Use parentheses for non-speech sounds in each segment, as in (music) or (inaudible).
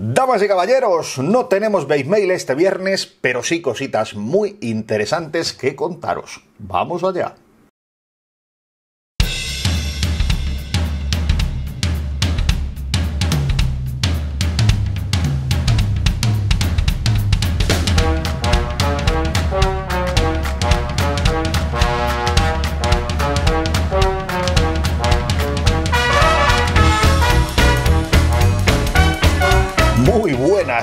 Damas y caballeros, no tenemos base mail este viernes, pero sí cositas muy interesantes que contaros. Vamos allá.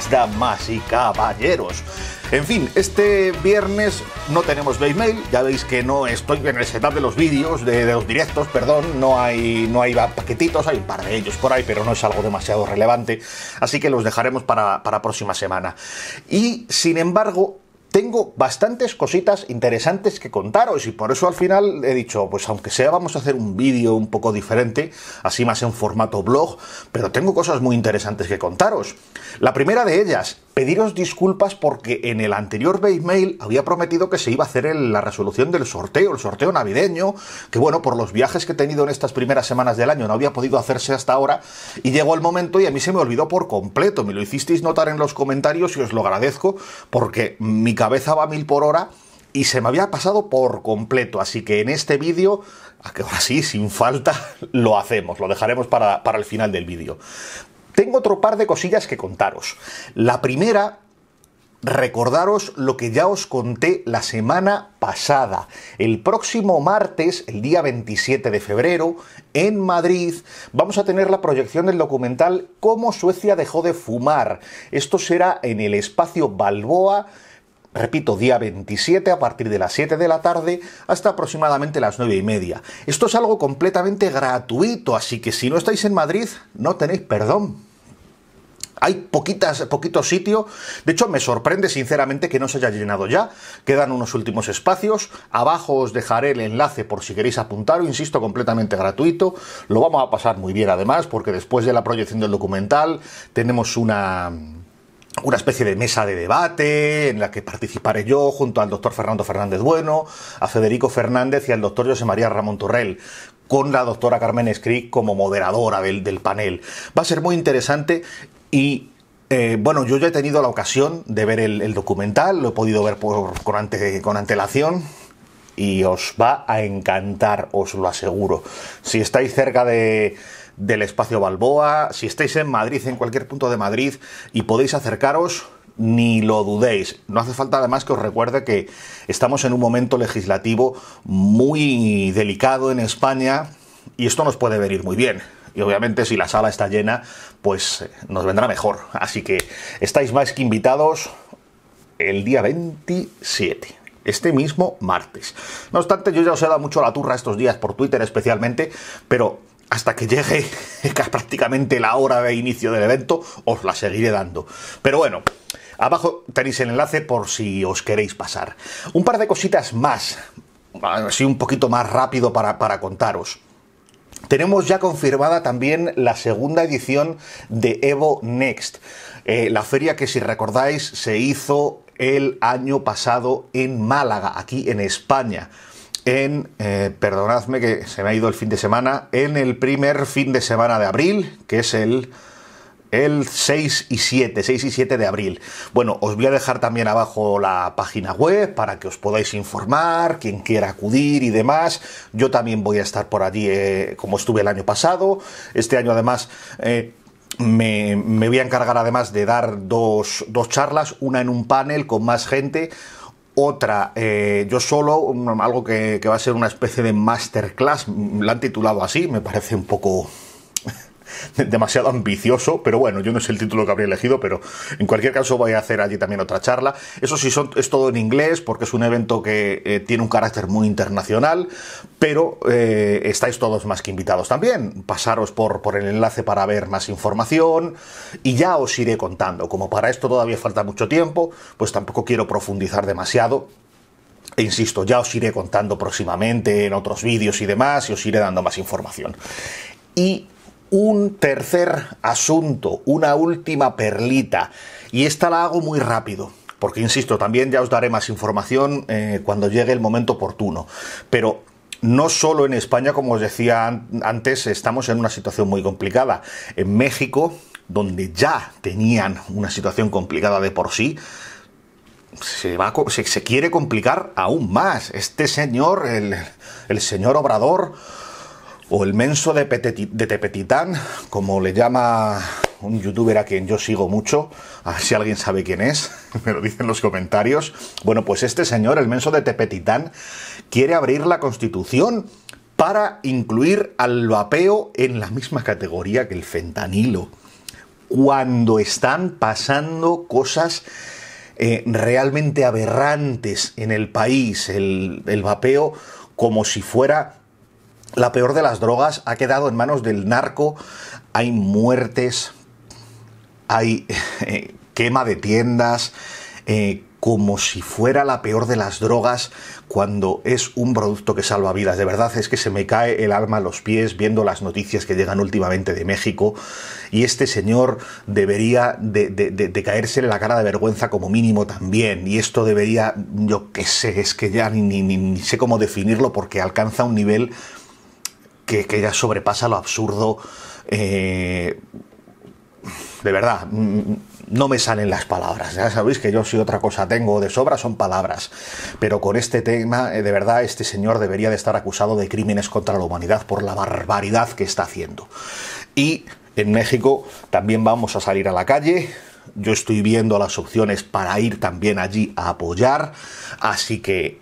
damas y caballeros. En fin, este viernes no tenemos mail ya veis que no estoy en el setup de los vídeos, de, los directos, perdón, no hay, no hay paquetitos, hay un par de ellos por ahí, pero no es algo demasiado relevante, así que los dejaremos para, para próxima semana. Y sin embargo, tengo bastantes cositas interesantes que contaros y por eso al final he dicho, pues aunque sea vamos a hacer un vídeo un poco diferente, así más en formato blog, pero tengo cosas muy interesantes que contaros. La primera de ellas pediros disculpas porque en el anterior mail había prometido que se iba a hacer la resolución del sorteo, el sorteo navideño, que bueno, por los viajes que he tenido en estas primeras semanas del año no había podido hacerse hasta ahora, y llegó el momento y a mí se me olvidó por completo, me lo hicisteis notar en los comentarios y os lo agradezco porque mi cabeza va a mil por hora y se me había pasado por completo. Así que en este vídeo, ahora sí, sin falta, (laughs) lo hacemos, lo dejaremos para, para el final del vídeo. Tengo otro par de cosillas que contaros. La primera recordaros lo que ya os conté la semana pasada. El próximo martes, el día 27 de febrero, en Madrid, vamos a tener la proyección del documental Cómo Suecia dejó de fumar. Esto será en el espacio Balboa Repito, día 27 a partir de las 7 de la tarde hasta aproximadamente las 9 y media. Esto es algo completamente gratuito, así que si no estáis en Madrid, no tenéis perdón. Hay poquitas, poquitos sitios. De hecho, me sorprende sinceramente que no se haya llenado ya. Quedan unos últimos espacios. Abajo os dejaré el enlace por si queréis apuntar. Insisto, completamente gratuito. Lo vamos a pasar muy bien además, porque después de la proyección del documental tenemos una una especie de mesa de debate en la que participaré yo junto al doctor Fernando Fernández Bueno, a Federico Fernández y al doctor José María Ramón Torrel, con la doctora Carmen Escric como moderadora del, panel. Va a ser muy interesante y eh, bueno, yo ya he tenido la ocasión de ver el, documental, lo he podido ver por, con antelación y os va a encantar, os lo aseguro. Si estáis cerca de del espacio Balboa. Si estáis en Madrid, en cualquier punto de Madrid y podéis acercaros, ni lo dudéis. No hace falta además que os recuerde que estamos en un momento legislativo muy delicado en España y esto nos puede venir muy bien. Y obviamente si la sala está llena, pues eh, nos vendrá mejor. Así que estáis más que invitados el día 27 este mismo martes. No obstante, yo ya os he dado mucho la turra estos días por Twitter especialmente, pero hasta que llegue (laughs) prácticamente la hora de inicio del evento, os la seguiré dando. Pero bueno, abajo tenéis el enlace por si os queréis pasar. Un par de cositas más, así un poquito más rápido para, contaros. Tenemos ya confirmada también la segunda edición de Evo Next, eh, la feria que si recordáis se hizo el año pasado en Málaga, aquí en España en, eh, perdonadme que se me ha ido el fin de semana, en el primer fin de semana de abril, que es el, el 6 y 7, 6 y 7 de abril. Bueno, os voy a dejar también abajo la página web para que os podáis informar, quien quiera acudir y demás. Yo también voy a estar por allí eh, como estuve el año pasado. Este año además... Eh, me, me, voy a encargar además de dar dos, dos charlas, una en un panel con más gente, otra, eh, yo solo, algo que, que va a ser una especie de masterclass, la han titulado así, me parece un poco (laughs) demasiado ambicioso, pero bueno, yo no sé el título que habría elegido, pero en cualquier caso voy a hacer allí también otra charla. Eso sí, es todo en inglés, porque es un evento que eh, tiene un carácter muy internacional, pero eh, estáis todos más que invitados también. Pasaros por, por el enlace para ver más información y ya os iré contando. Como para esto todavía falta mucho tiempo, pues tampoco quiero profundizar demasiado. E insisto, ya os iré contando próximamente en otros vídeos y demás y os iré dando más información. Y un tercer asunto, una última perlita, y esta la hago muy rápido. Porque, insisto, también ya os daré más información eh, cuando llegue el momento oportuno. Pero no solo en España, como os decía antes, estamos en una situación muy complicada. En México, donde ya tenían una situación complicada de por sí, se, va, quiere complicar aún más. Este señor, el señor Obrador, o el menso de, Tepetitán, como le llama un youtuber a quien yo sigo mucho, a ver si alguien sabe quién es, (laughs) me lo dicen los comentarios. Bueno, pues este señor, el menso de Tepetitán, quiere abrir la constitución para incluir al vapeo en la misma categoría que el fentanilo, cuando están pasando cosas eh, realmente aberrantes en el país, el, el vapeo como si fuera la peor de las drogas ha quedado en manos del narco, hay muertes, hay (laughs) eh, quema de tiendas, eh, como si fuera la peor de las drogas cuando es un producto que salva vidas. De verdad es que se me cae el alma a los pies viendo las noticias que llegan últimamente de México y este señor debería de, de, caérsele la cara de vergüenza como mínimo también. Y esto debería, yo qué sé, es que ya ni, ni, ni sé cómo definirlo porque alcanza un nivel que, ya sobrepasa lo absurdo. Eh, de verdad, mm, mm, no me salen las palabras. Ya sabéis que yo si otra cosa tengo de sobra son palabras. Pero con este tema, eh, de verdad, este señor debería de estar acusado de crímenes contra la humanidad por la barbaridad que está haciendo. Y en México también vamos a salir a la calle. Yo estoy viendo las opciones para ir también allí a apoyar. Así que,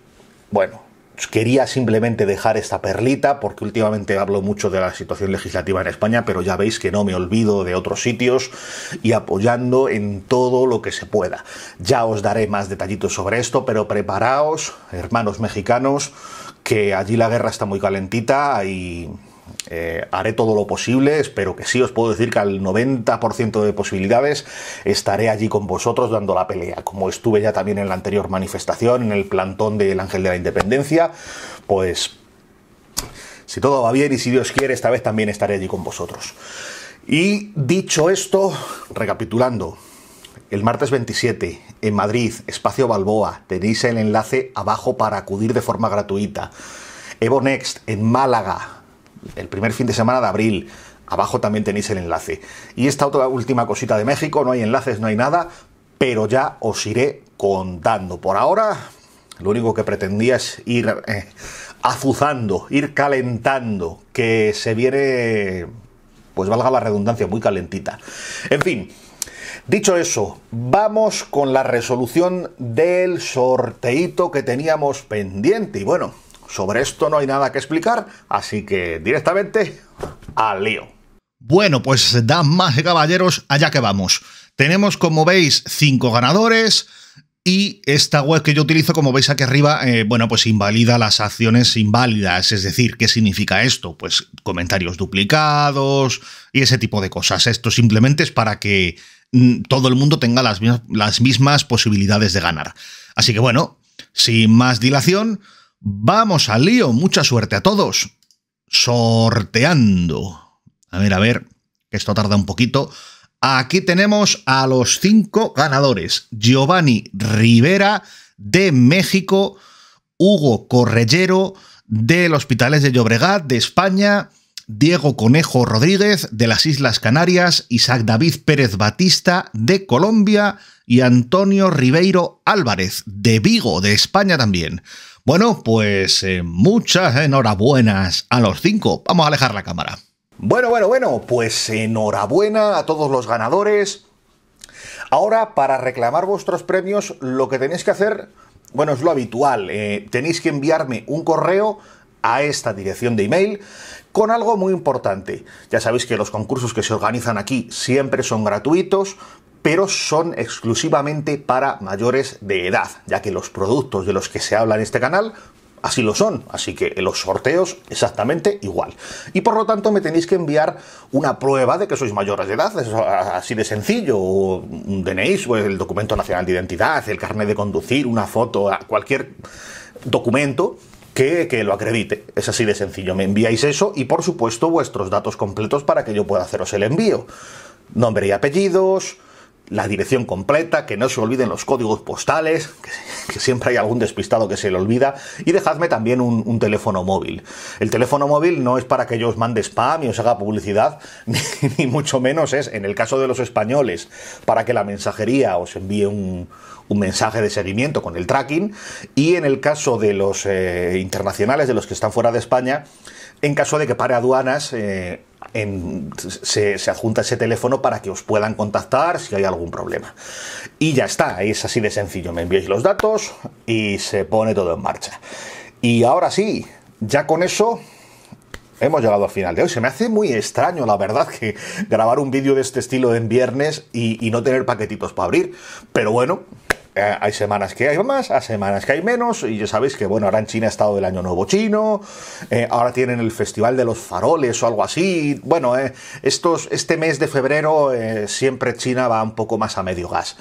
bueno, pues, quería simplemente dejar esta perlita, porque últimamente hablo mucho de la situación legislativa en España, pero ya veis que no me olvido de otros sitios y apoyando en todo lo que se pueda. Ya os daré más detallitos sobre esto, pero preparaos, hermanos mexicanos, que allí la guerra está muy calentita y eh, haré todo lo posible, espero que sí, os puedo decir que al 90% de posibilidades estaré allí con vosotros dando la pelea, como estuve ya también en la anterior manifestación, en el plantón del Ángel de la Independencia, pues si todo va bien y si Dios quiere, esta vez también estaré allí con vosotros. Y dicho esto, recapitulando, el martes 27 en Madrid, Espacio Balboa, tenéis el enlace abajo para acudir de forma gratuita. Evo Next en Málaga, el primer fin de semana de abril. Abajo también tenéis el enlace. Y esta otra última cosita de México, no hay enlaces, no hay nada, pero ya os iré contando. Por ahora, lo único que pretendía es ir eh, azuzando, ir calentando, que se viene, pues valga la redundancia, muy calentita. En fin, Dicho eso, vamos con la resolución del sorteito que teníamos pendiente. Y bueno, sobre esto no hay nada que explicar, así que directamente al lío. Bueno, pues damas y caballeros, allá que vamos. Tenemos, como veis, cinco ganadores. Y esta web que yo utilizo, como veis aquí arriba, eh, bueno, pues invalida las acciones inválidas. Es decir, ¿qué significa esto? Pues comentarios duplicados y ese tipo de cosas. Esto simplemente es para que mm, todo el mundo tenga las, las mismas posibilidades de ganar. Así que bueno, sin más dilación, Vamos al lío, mucha suerte a todos. Sorteando. A ver, a ver, que esto tarda un poquito. Aquí tenemos a los cinco ganadores. Giovanni Rivera de México, Hugo Correllero los Hospitales de Llobregat de España, Diego Conejo Rodríguez de las Islas Canarias, Isaac David Pérez Batista de Colombia y Antonio Ribeiro Álvarez de Vigo, de España también. Bueno, pues eh, muchas enhorabuenas a los cinco. Vamos a alejar la cámara. Bueno, bueno, bueno, pues enhorabuena a todos los ganadores. Ahora, para reclamar vuestros premios, lo que tenéis que hacer, bueno, es lo habitual. Eh, tenéis que enviarme un correo a esta dirección de email con algo muy importante. Ya sabéis que los concursos que se organizan aquí siempre son gratuitos, pero son exclusivamente para mayores de edad, ya que los productos de los que se habla en este canal así lo son, así que los sorteos exactamente igual. Y por lo tanto me tenéis que enviar una prueba de que sois mayores de edad, Es así de sencillo, Tenéis un el documento nacional de identidad, el carnet de conducir, una foto, cualquier documento que, que, lo acredite. Es así de sencillo. Me enviáis eso y por supuesto vuestros datos completos para que yo pueda haceros el envío. Nombre y apellidos, la dirección completa, que no se olviden los códigos postales, que, siempre hay algún despistado que se le olvida, y dejadme también un, teléfono móvil. El teléfono móvil no es para que yo os mande spam y os haga publicidad, (laughs) ni, mucho menos es, en el caso de los españoles, para que la mensajería os envíe un, mensaje de seguimiento con el tracking, y en el caso de los eh, internacionales, de los que están fuera de España, en caso de que pare aduanas, eh, se, adjunta ese teléfono para que os puedan contactar si hay algún problema. Y ya está, es así de sencillo. Me enviáis los datos y se pone todo en marcha. Y ahora sí, ya con eso hemos llegado al final de hoy. Se me hace muy extraño, la verdad, que grabar un vídeo de este estilo en viernes y no tener paquetitos para abrir. Pero bueno, eh, hay semanas que hay más, hay semanas que hay menos, y ya sabéis que, bueno, ahora en China ha estado el Año Nuevo Chino, eh, ahora tienen el Festival de los Faroles o algo así. Bueno, eh, estos, este mes de febrero siempre China va un poco más a medio gas.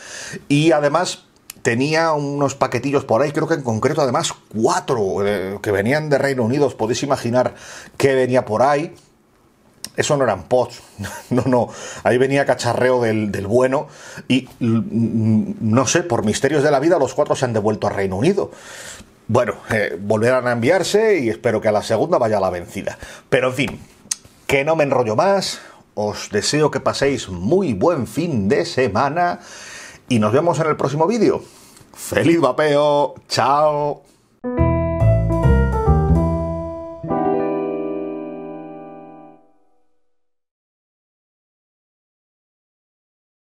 Y además tenía unos paquetillos por ahí, creo que en concreto además cuatro que venían de Reino Unido, os podéis imaginar que venía por ahí eso no eran pods, (laughs) no, no, ahí venía cacharreo del, del, bueno y mm, mm, no sé, por misterios de la vida los cuatro se han devuelto a Reino Unido. Bueno, eh, volverán a enviarse y espero que a la segunda vaya la vencida. Pero en fin, que no me enrollo más, os deseo que paséis muy buen fin de semana y nos vemos en el próximo vídeo. ¡Feliz vapeo! ¡Chao!